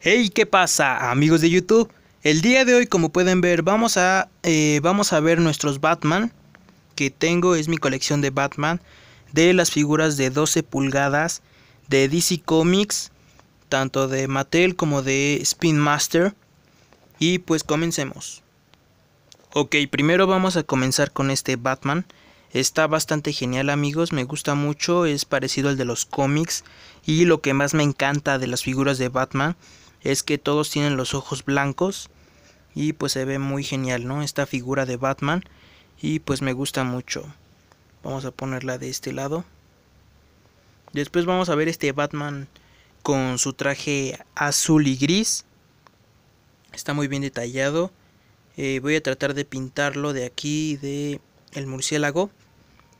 Hey, ¿qué pasa amigos de YouTube? El día de hoy como pueden ver vamos a, eh, vamos a ver nuestros Batman que tengo, es mi colección de Batman de las figuras de 12 pulgadas de DC Comics, tanto de Mattel como de Spin Master y pues comencemos. Ok, primero vamos a comenzar con este Batman. Está bastante genial amigos, me gusta mucho, es parecido al de los cómics y lo que más me encanta de las figuras de Batman es que todos tienen los ojos blancos y pues se ve muy genial, ¿no? Esta figura de Batman y pues me gusta mucho. Vamos a ponerla de este lado. Después vamos a ver este Batman con su traje azul y gris. Está muy bien detallado. Eh, voy a tratar de pintarlo de aquí, de el murciélago,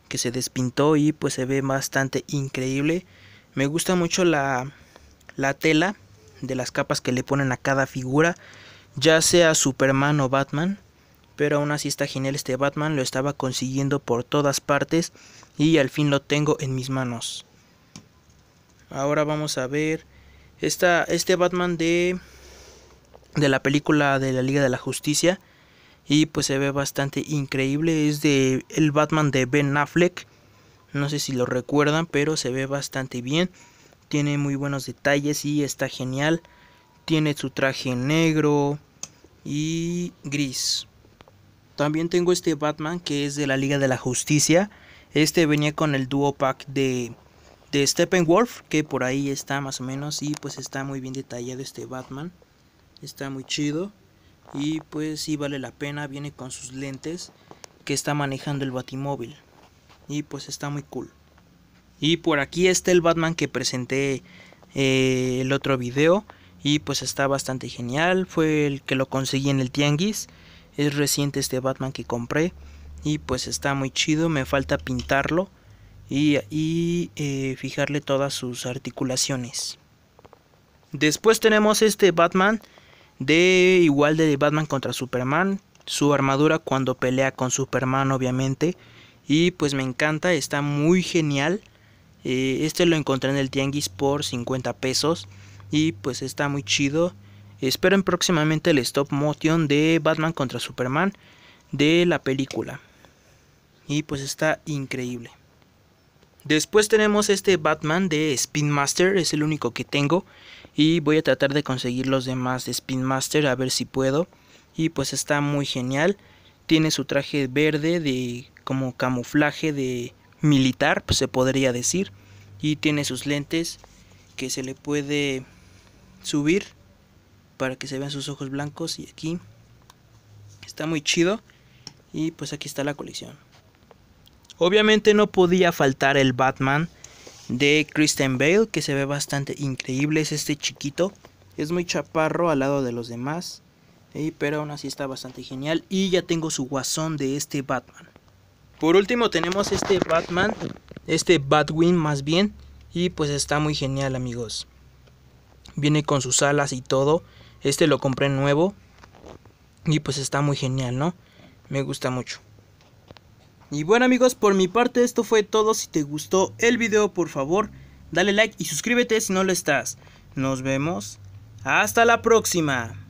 que se despintó y pues se ve bastante increíble. Me gusta mucho la, la tela de las capas que le ponen a cada figura, ya sea Superman o Batman. Pero aún así está genial este Batman, lo estaba consiguiendo por todas partes y al fin lo tengo en mis manos. Ahora vamos a ver esta, este Batman de, de la película de la Liga de la Justicia. Y pues se ve bastante increíble. Es de el Batman de Ben Affleck. No sé si lo recuerdan, pero se ve bastante bien tiene muy buenos detalles y está genial. Tiene su traje negro y gris. También tengo este Batman que es de la Liga de la Justicia. Este venía con el duo pack de, de Steppenwolf, que por ahí está más o menos. Y pues está muy bien detallado este Batman. Está muy chido. Y pues sí vale la pena. Viene con sus lentes que está manejando el batimóvil. Y pues está muy cool. Y por aquí está el Batman que presenté eh, el otro video. Y pues está bastante genial. Fue el que lo conseguí en el Tianguis. Es reciente este Batman que compré. Y pues está muy chido. Me falta pintarlo. Y, eh, fijarle todas sus articulaciones. Después tenemos este Batman. De igual de Batman contra Superman. Su armadura cuando pelea con Superman obviamente. Y pues me encanta. Está muy genial. Eh, este lo encontré en el tianguis por 50 pesos. Y pues está muy chido. Esperen próximamente el stop motion de Batman contra Superman de la película. Y pues está increíble. Después tenemos este Batman de Spin Master, es el único que tengo. Y voy a tratar de conseguir los demás de Spin Master a ver si puedo. Y pues está muy genial. Tiene su traje verde de como camuflaje de militar, pues se podría decir. Y tiene sus lentes que se le puede subir para que se vean sus ojos blancos. Y aquí está muy chido. Y pues aquí está la colección. Obviamente no podía faltar el Batman de Kristen Bale, que se ve bastante increíble. Es este chiquito. Es muy chaparro al lado de los demás. pero aún así está bastante genial. Y ya tengo su guasón de este Batman. Por último tenemos este Batman, este Batwing más bien, y pues está muy genial amigos. Viene con sus alas y todo, este lo compré nuevo y pues está muy genial, ¿no? Me gusta mucho. Y bueno amigos, por mi parte esto fue todo, si te gustó el video por favor dale like y suscríbete si no lo estás. Nos vemos. Hasta la próxima.